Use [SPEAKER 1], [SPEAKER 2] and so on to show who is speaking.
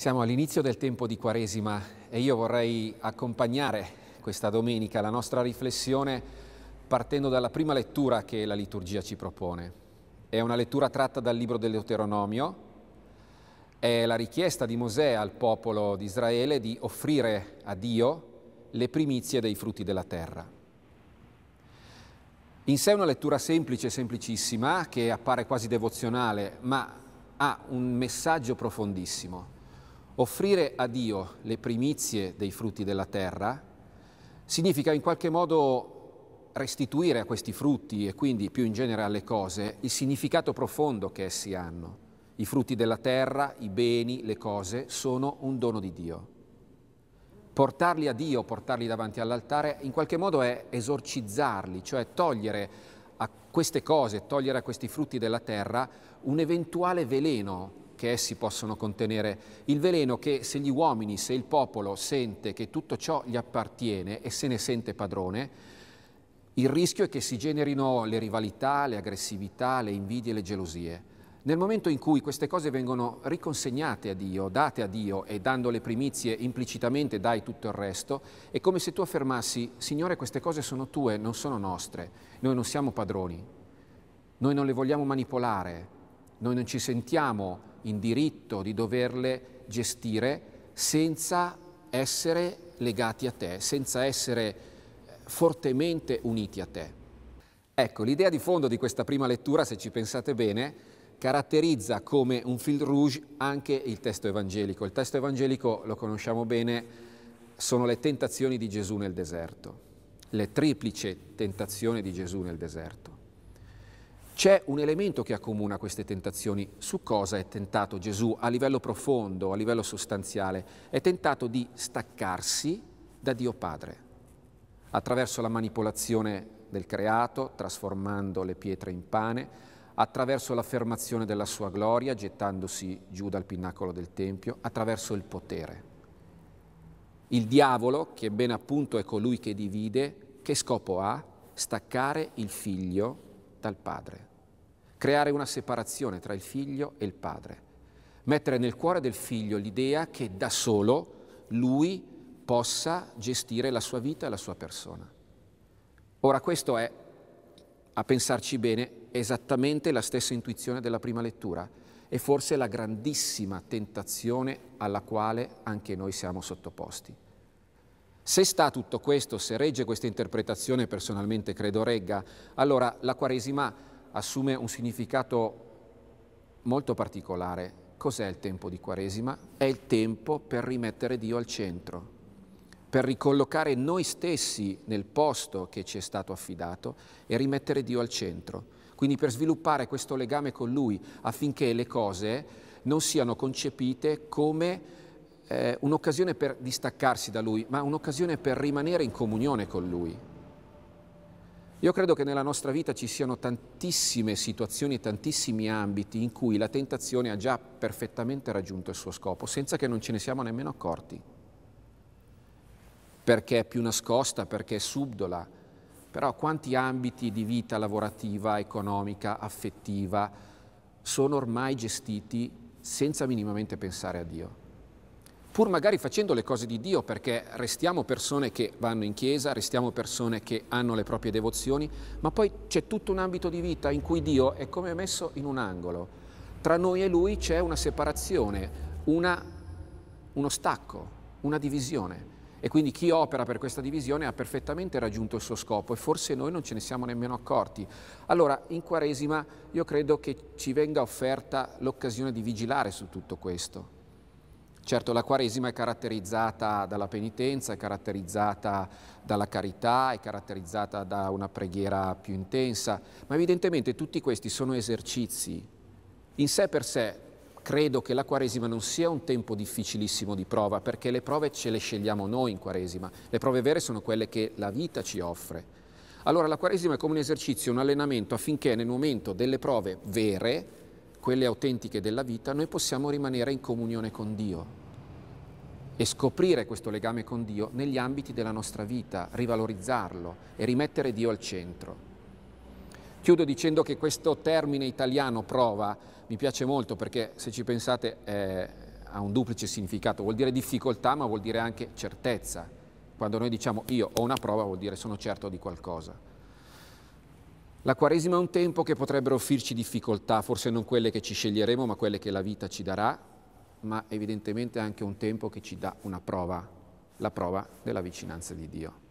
[SPEAKER 1] Siamo all'inizio del tempo di Quaresima e io vorrei accompagnare questa domenica la nostra riflessione partendo dalla prima lettura che la liturgia ci propone. È una lettura tratta dal libro del Deuteronomio, è la richiesta di Mosè al popolo di Israele di offrire a Dio le primizie dei frutti della terra. In sé è una lettura semplice, semplicissima, che appare quasi devozionale, ma ha un messaggio profondissimo Offrire a Dio le primizie dei frutti della terra significa in qualche modo restituire a questi frutti e quindi più in genere alle cose il significato profondo che essi hanno. I frutti della terra, i beni, le cose sono un dono di Dio. Portarli a Dio, portarli davanti all'altare, in qualche modo è esorcizzarli, cioè togliere a queste cose, togliere a questi frutti della terra un eventuale veleno che essi possono contenere, il veleno che se gli uomini, se il popolo sente che tutto ciò gli appartiene e se ne sente padrone, il rischio è che si generino le rivalità, le aggressività, le invidie, le gelosie. Nel momento in cui queste cose vengono riconsegnate a Dio, date a Dio e dando le primizie implicitamente dai tutto il resto, è come se tu affermassi, Signore queste cose sono tue, non sono nostre, noi non siamo padroni, noi non le vogliamo manipolare, noi non ci sentiamo in diritto di doverle gestire senza essere legati a te, senza essere eh, fortemente uniti a te. Ecco, l'idea di fondo di questa prima lettura, se ci pensate bene, caratterizza come un fil rouge anche il testo evangelico. Il testo evangelico, lo conosciamo bene, sono le tentazioni di Gesù nel deserto, le triplice tentazioni di Gesù nel deserto. C'è un elemento che accomuna queste tentazioni. Su cosa è tentato Gesù a livello profondo, a livello sostanziale? È tentato di staccarsi da Dio Padre attraverso la manipolazione del creato, trasformando le pietre in pane, attraverso l'affermazione della sua gloria, gettandosi giù dal pinnacolo del Tempio, attraverso il potere. Il diavolo, che ben appunto è colui che divide, che scopo ha? Staccare il figlio dal padre creare una separazione tra il figlio e il padre, mettere nel cuore del figlio l'idea che da solo lui possa gestire la sua vita e la sua persona. Ora questo è, a pensarci bene, esattamente la stessa intuizione della prima lettura e forse la grandissima tentazione alla quale anche noi siamo sottoposti. Se sta tutto questo, se regge questa interpretazione, personalmente credo regga, allora la Quaresima assume un significato molto particolare. Cos'è il tempo di Quaresima? È il tempo per rimettere Dio al centro, per ricollocare noi stessi nel posto che ci è stato affidato e rimettere Dio al centro. Quindi per sviluppare questo legame con Lui affinché le cose non siano concepite come eh, un'occasione per distaccarsi da Lui, ma un'occasione per rimanere in comunione con Lui. Io credo che nella nostra vita ci siano tantissime situazioni tantissimi ambiti in cui la tentazione ha già perfettamente raggiunto il suo scopo, senza che non ce ne siamo nemmeno accorti. Perché è più nascosta, perché è subdola. Però quanti ambiti di vita lavorativa, economica, affettiva sono ormai gestiti senza minimamente pensare a Dio? pur magari facendo le cose di Dio, perché restiamo persone che vanno in chiesa, restiamo persone che hanno le proprie devozioni, ma poi c'è tutto un ambito di vita in cui Dio è come messo in un angolo. Tra noi e Lui c'è una separazione, una, uno stacco, una divisione. E quindi chi opera per questa divisione ha perfettamente raggiunto il suo scopo e forse noi non ce ne siamo nemmeno accorti. Allora, in Quaresima io credo che ci venga offerta l'occasione di vigilare su tutto questo Certo la Quaresima è caratterizzata dalla penitenza, è caratterizzata dalla carità, è caratterizzata da una preghiera più intensa, ma evidentemente tutti questi sono esercizi. In sé per sé credo che la Quaresima non sia un tempo difficilissimo di prova, perché le prove ce le scegliamo noi in Quaresima, le prove vere sono quelle che la vita ci offre. Allora la Quaresima è come un esercizio, un allenamento affinché nel momento delle prove vere, quelle autentiche della vita, noi possiamo rimanere in comunione con Dio e scoprire questo legame con Dio negli ambiti della nostra vita, rivalorizzarlo e rimettere Dio al centro. Chiudo dicendo che questo termine italiano prova mi piace molto perché se ci pensate ha un duplice significato, vuol dire difficoltà ma vuol dire anche certezza. Quando noi diciamo io ho una prova vuol dire sono certo di qualcosa. La Quaresima è un tempo che potrebbero offrirci difficoltà, forse non quelle che ci sceglieremo, ma quelle che la vita ci darà, ma evidentemente anche un tempo che ci dà una prova, la prova della vicinanza di Dio.